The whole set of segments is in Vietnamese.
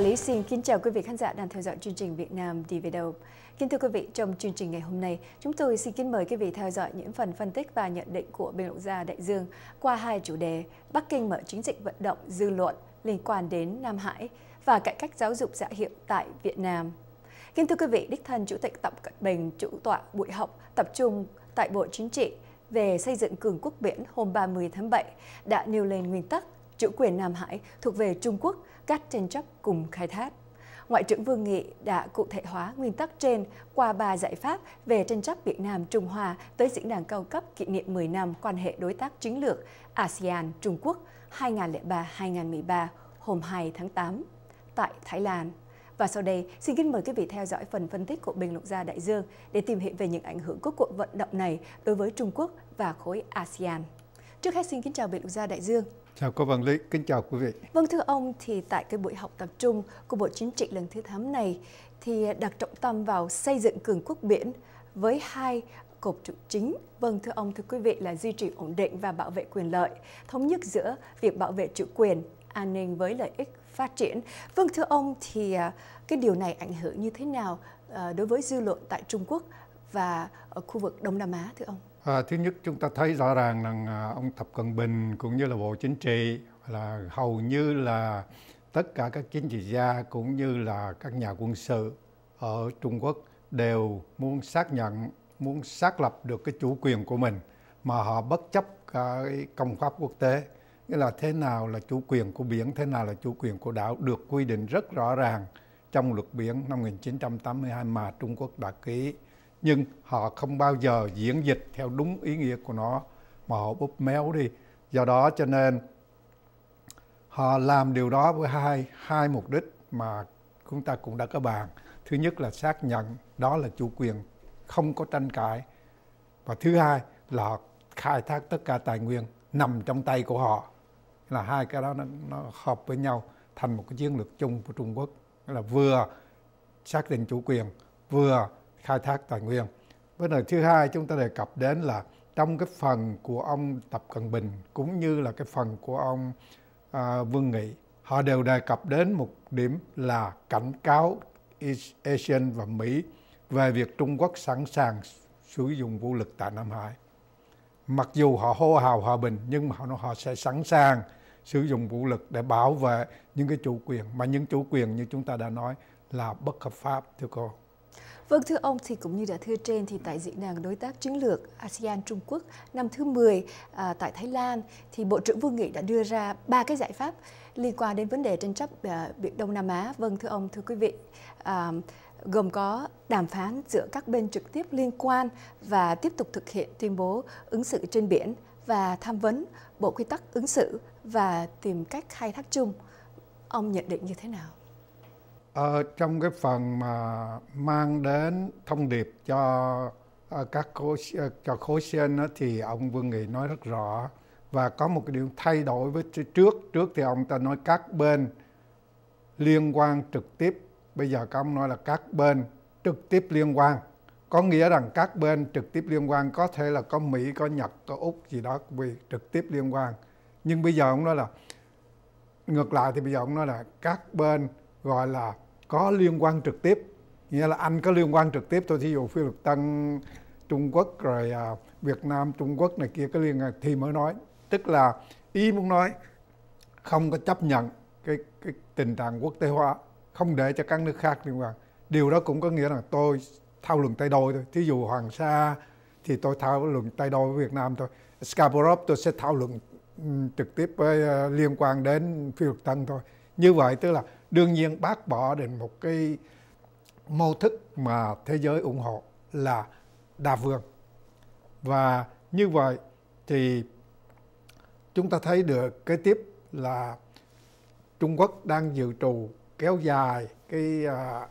Lý xin kính chào quý vị khán giả đang theo dõi chương trình Việt Nam đi về đâu. Kính thưa quý vị, trong chương trình ngày hôm nay, chúng tôi xin kính mời quý vị theo dõi những phần phân tích và nhận định của bình luận gia Đại Dương qua hai chủ đề Bắc Kinh mở chiến dịch vận động dư luận liên quan đến Nam Hải và cải cách giáo dục dạ hiệu tại Việt Nam. Kính thưa quý vị, đích thân Chủ tịch Tập Cận Bình chủ tọa buổi họp tập trung tại Bộ Chính trị về xây dựng cường quốc biển hôm 30 tháng 7 đã nêu lên nguyên tắc chủ quyền Nam Hải thuộc về Trung Quốc, các tranh chấp cùng khai thác. Ngoại trưởng Vương Nghị đã cụ thể hóa nguyên tắc trên qua ba giải pháp về tranh chấp Việt Nam-Trung Hoa tới diễn đàn cao cấp kỷ niệm 10 năm quan hệ đối tác chiến lược ASEAN-Trung Quốc 2003-2013 hôm 2 tháng 8 tại Thái Lan. Và sau đây, xin kính mời quý vị theo dõi phần phân tích của bình luận gia Đại Dương để tìm hiểu về những ảnh hưởng của cuộc vận động này đối với Trung Quốc và khối ASEAN. Trước hết xin kính chào bình luận gia Đại Dương. Chào cô Vân Lý, kính chào quý vị. Vâng thưa ông, thì tại cái buổi học tập trung của Bộ Chính trị lần thứ 8 này thì đặt trọng tâm vào xây dựng cường quốc biển với hai cột trụ chính. Vâng thưa ông, thưa quý vị là duy trì ổn định và bảo vệ quyền lợi, thống nhất giữa việc bảo vệ chủ quyền, an ninh với lợi ích phát triển. Vâng thưa ông, thì à, cái điều này ảnh hưởng như thế nào à, đối với dư luận tại Trung Quốc và ở khu vực Đông Nam Á thưa ông? À, thứ nhất chúng ta thấy rõ ràng rằng à, ông Tập Cận Bình cũng như là Bộ Chính trị là hầu như là tất cả các chính trị gia cũng như là các nhà quân sự ở Trung Quốc đều muốn xác nhận, muốn xác lập được cái chủ quyền của mình mà họ bất chấp cái công pháp quốc tế. Nghĩa là thế nào là chủ quyền của biển, thế nào là chủ quyền của đảo được quy định rất rõ ràng trong luật biển năm 1982 mà Trung Quốc đã ký nhưng họ không bao giờ diễn dịch theo đúng ý nghĩa của nó mà họ bóp méo đi do đó cho nên họ làm điều đó với hai hai mục đích mà chúng ta cũng đã có bàn thứ nhất là xác nhận đó là chủ quyền không có tranh cãi và thứ hai là họ khai thác tất cả tài nguyên nằm trong tay của họ là hai cái đó nó, nó hợp với nhau thành một cái chiến lược chung của Trung Quốc là vừa xác định chủ quyền vừa khai thác tài nguyên. Vấn đề thứ hai chúng ta đề cập đến là trong cái phần của ông Tập Cận Bình cũng như là cái phần của ông à, Vương Nghị, họ đều đề cập đến một điểm là cảnh cáo ASEAN và Mỹ về việc Trung Quốc sẵn sàng sử dụng vũ lực tại Nam Hải. Mặc dù họ hô hào hòa bình nhưng mà họ họ sẽ sẵn sàng sử dụng vũ lực để bảo vệ những cái chủ quyền mà những chủ quyền như chúng ta đã nói là bất hợp pháp thưa cô. Vâng thưa ông thì cũng như đã thưa trên thì tại diễn đàn đối tác chiến lược ASEAN Trung Quốc năm thứ 10 à, tại Thái Lan thì Bộ trưởng Vương Nghị đã đưa ra ba cái giải pháp liên quan đến vấn đề tranh chấp à, biển Đông Nam Á. Vâng thưa ông thưa quý vị à, gồm có đàm phán giữa các bên trực tiếp liên quan và tiếp tục thực hiện tuyên bố ứng xử trên biển và tham vấn bộ quy tắc ứng xử và tìm cách khai thác chung. Ông nhận định như thế nào? Ờ, trong cái phần mà mang đến thông điệp cho ờ, các khối ờ, cho khối sen thì ông Vương Nghị nói rất rõ và có một cái điều thay đổi với trước trước thì ông ta nói các bên liên quan trực tiếp bây giờ các ông nói là các bên trực tiếp liên quan có nghĩa rằng các bên trực tiếp liên quan có thể là có Mỹ có Nhật có Úc gì đó vì trực tiếp liên quan nhưng bây giờ ông nói là ngược lại thì bây giờ ông nói là các bên gọi là có liên quan trực tiếp nghĩa là anh có liên quan trực tiếp tôi thí dụ phi luật tân trung quốc rồi à, việt nam trung quốc này kia có liên quan thì mới nói tức là ý muốn nói không có chấp nhận cái cái tình trạng quốc tế hóa không để cho các nước khác liên quan điều đó cũng có nghĩa là tôi thao luận tay đôi thôi thí dụ hoàng sa thì tôi thao luận tay đôi với việt nam thôi scarborough tôi sẽ thao luận trực tiếp với, à, liên quan đến phi luật tân thôi như vậy tức là đương nhiên bác bỏ đến một cái mô thức mà thế giới ủng hộ là đa vương và như vậy thì chúng ta thấy được kế tiếp là Trung Quốc đang dự trù kéo dài cái, à,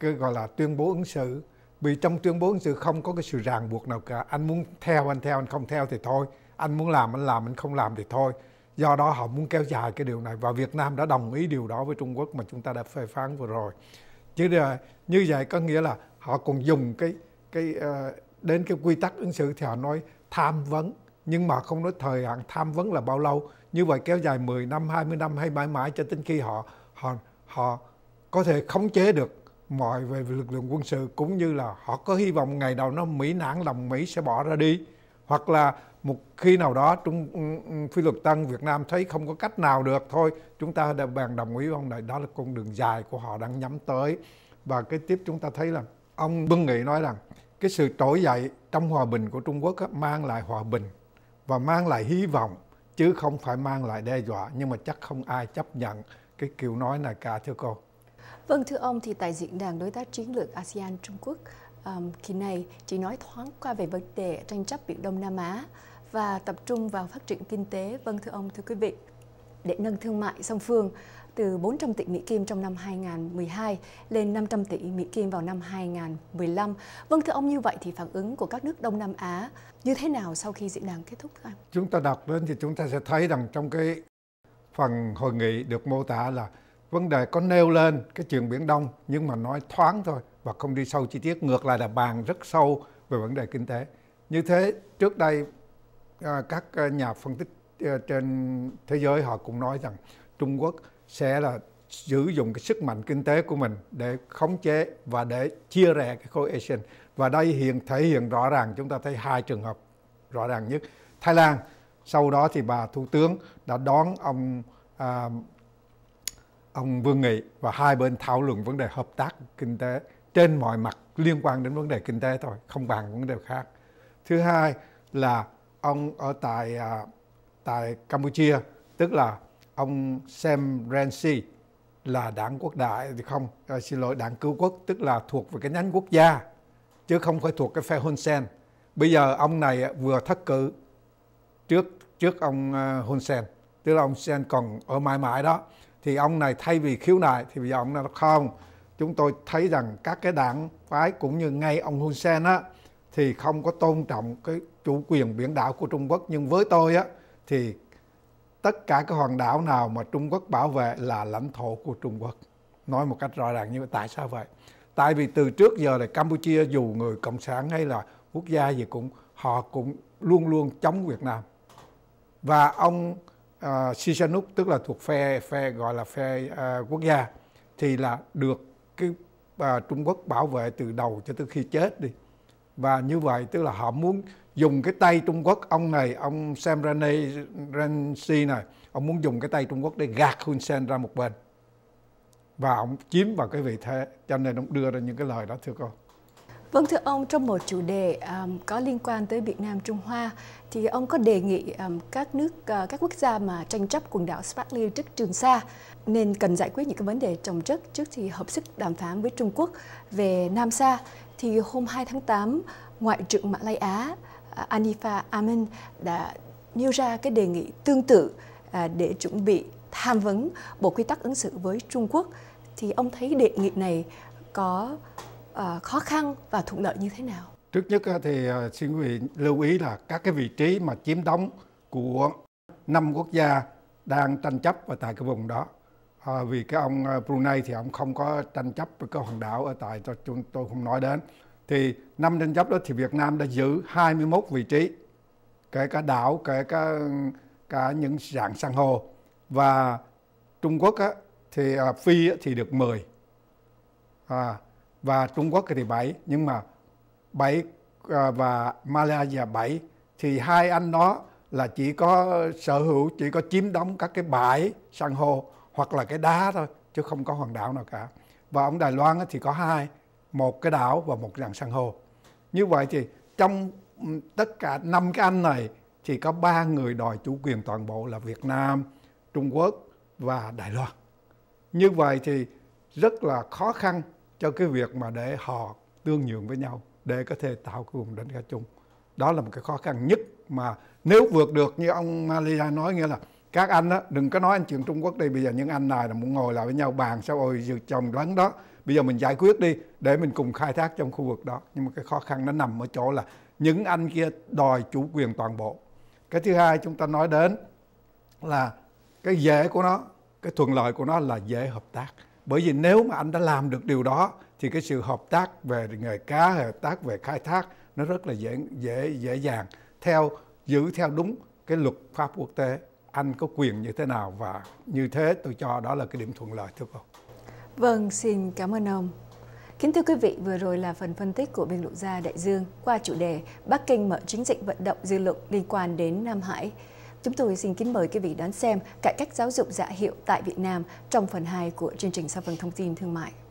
cái gọi là tuyên bố ứng xử vì trong tuyên bố ứng xử không có cái sự ràng buộc nào cả anh muốn theo anh theo anh không theo thì thôi anh muốn làm anh làm anh không làm thì thôi do đó họ muốn kéo dài cái điều này và Việt Nam đã đồng ý điều đó với Trung Quốc mà chúng ta đã phê phán vừa rồi chứ ờ, như vậy có nghĩa là họ còn dùng cái cái ờ, đến cái quy tắc ứng xử thì họ nói tham vấn nhưng mà không nói thời hạn tham vấn là bao lâu như vậy kéo dài 10 năm 20 năm hay mãi mãi cho đến khi họ họ họ có thể khống chế được mọi về lực lượng quân sự cũng như là họ có hy vọng ngày nào nó Mỹ nản lòng Mỹ sẽ bỏ ra đi hoặc là một khi nào đó trung ừ, ừ, phi luật tân Việt Nam thấy không có cách nào được thôi chúng ta đã bàn đồng ý với ông này đó là con đường dài của họ đang nhắm tới và cái tiếp chúng ta thấy là ông bưng Nghị nói rằng cái sự trỗi dậy trong hòa bình của Trung Quốc mang lại hòa bình và mang lại hy vọng chứ không phải mang lại đe dọa nhưng mà chắc không ai chấp nhận cái kiểu nói này cả thưa cô. Vâng thưa ông thì tại diễn đàn đối tác chiến lược ASEAN Trung Quốc um, kỳ này chỉ nói thoáng qua về vấn đề tranh chấp biển Đông Nam Á và tập trung vào phát triển kinh tế. Vâng thưa ông, thưa quý vị, để nâng thương mại song phương từ 400 tỷ Mỹ Kim trong năm 2012 lên 500 tỷ Mỹ Kim vào năm 2015. Vâng thưa ông, như vậy thì phản ứng của các nước Đông Nam Á như thế nào sau khi diễn đàn kết thúc thưa anh? Chúng ta đọc lên thì chúng ta sẽ thấy rằng trong cái phần hội nghị được mô tả là vấn đề có nêu lên cái chuyện Biển Đông nhưng mà nói thoáng thôi và không đi sâu chi tiết ngược lại là bàn rất sâu về vấn đề kinh tế như thế trước đây à, các à, nhà phân tích à, trên thế giới họ cũng nói rằng Trung Quốc sẽ là sử dụng cái sức mạnh kinh tế của mình để khống chế và để chia rẽ cái khối ASEAN và đây hiện thể hiện rõ ràng chúng ta thấy hai trường hợp rõ ràng nhất Thái Lan sau đó thì bà thủ tướng đã đón ông à, ông Vương Nghị và hai bên thảo luận vấn đề hợp tác kinh tế trên mọi mặt liên quan đến vấn đề kinh tế thôi không bàn vấn đề khác thứ hai là ông ở tại à, tại Campuchia tức là ông Sam Rensi là đảng quốc đại thì không à, xin lỗi đảng cứu quốc tức là thuộc về cái nhánh quốc gia chứ không phải thuộc cái phe Hun Sen bây giờ ông này vừa thất cử trước trước ông à, Hun Sen tức là ông Sen còn ở mãi mãi đó thì ông này thay vì khiếu nại thì bây giờ ông nói không chúng tôi thấy rằng các cái đảng phái cũng như ngay ông Hun Sen á thì không có tôn trọng cái chủ quyền biển đảo của Trung Quốc nhưng với tôi á thì tất cả cái hòn đảo nào mà Trung Quốc bảo vệ là lãnh thổ của Trung Quốc nói một cách rõ ràng như vậy tại sao vậy tại vì từ trước giờ là Campuchia dù người cộng sản hay là quốc gia gì cũng họ cũng luôn luôn chống Việt Nam và ông uh, à, Sihanouk tức là thuộc phe phe gọi là phe uh, quốc gia thì là được cái à, Trung Quốc bảo vệ từ đầu cho tới khi chết đi và như vậy tức là họ muốn dùng cái tay Trung Quốc ông này ông Sam Rensi này ông muốn dùng cái tay Trung Quốc để gạt Hun Sen ra một bên và ông chiếm vào cái vị thế cho nên ông đưa ra những cái lời đó thưa cô Vâng thưa ông, trong một chủ đề um, có liên quan tới Việt Nam Trung Hoa thì ông có đề nghị um, các nước uh, các quốc gia mà tranh chấp quần đảo Spratly trước Trường Sa nên cần giải quyết những cái vấn đề trồng chất trước thì hợp sức đàm phán với Trung Quốc về Nam Sa. Thì hôm 2 tháng 8, Ngoại trưởng Mã Lai Á uh, Anifa Amin đã nêu ra cái đề nghị tương tự uh, để chuẩn bị tham vấn Bộ Quy tắc ứng xử với Trung Quốc. Thì ông thấy đề nghị này có Ờ, khó khăn và thuận lợi như thế nào? Trước nhất thì ờ, xin quý vị lưu ý là các cái vị trí mà chiếm đóng của năm quốc gia đang tranh chấp ở tại cái vùng đó. À, vì cái ông Brunei thì ông không có tranh chấp với cái hòn đảo ở tại tôi, tôi không nói đến. Thì năm tranh chấp đó thì Việt Nam đã giữ 21 vị trí, kể cả đảo, kể cả cả những dạng san hô. Và Trung Quốc á, thì à, Phi á, thì được 10. À, và Trung Quốc thì 7 nhưng mà 7 à, và Malaysia 7 thì hai anh đó là chỉ có sở hữu chỉ có chiếm đóng các cái bãi san hô hoặc là cái đá thôi chứ không có hòn đảo nào cả và ông Đài Loan thì có hai một cái đảo và một rặng san hô như vậy thì trong tất cả năm cái anh này thì có ba người đòi chủ quyền toàn bộ là Việt Nam, Trung Quốc và Đài Loan. Như vậy thì rất là khó khăn cho cái việc mà để họ tương nhượng với nhau để có thể tạo cái vùng đánh giá chung đó là một cái khó khăn nhất mà nếu vượt được như ông Malaysia nói nghĩa là các anh đó, đừng có nói anh chuyện Trung Quốc đi bây giờ những anh này là muốn ngồi lại với nhau bàn sao ôi dự chồng đoán đó bây giờ mình giải quyết đi để mình cùng khai thác trong khu vực đó nhưng mà cái khó khăn nó nằm ở chỗ là những anh kia đòi chủ quyền toàn bộ cái thứ hai chúng ta nói đến là cái dễ của nó cái thuận lợi của nó là dễ hợp tác bởi vì nếu mà anh đã làm được điều đó thì cái sự hợp tác về nghề cá hợp tác về khai thác nó rất là dễ dễ dễ dàng theo giữ theo đúng cái luật pháp quốc tế anh có quyền như thế nào và như thế tôi cho đó là cái điểm thuận lợi thưa cô vâng xin cảm ơn ông Kính thưa quý vị, vừa rồi là phần phân tích của biên luận gia Đại Dương qua chủ đề Bắc Kinh mở chiến dịch vận động dư luận liên quan đến Nam Hải. Chúng tôi xin kính mời quý vị đón xem Cải cách giáo dục dạ hiệu tại Việt Nam trong phần 2 của chương trình Sa phần Thông tin Thương mại.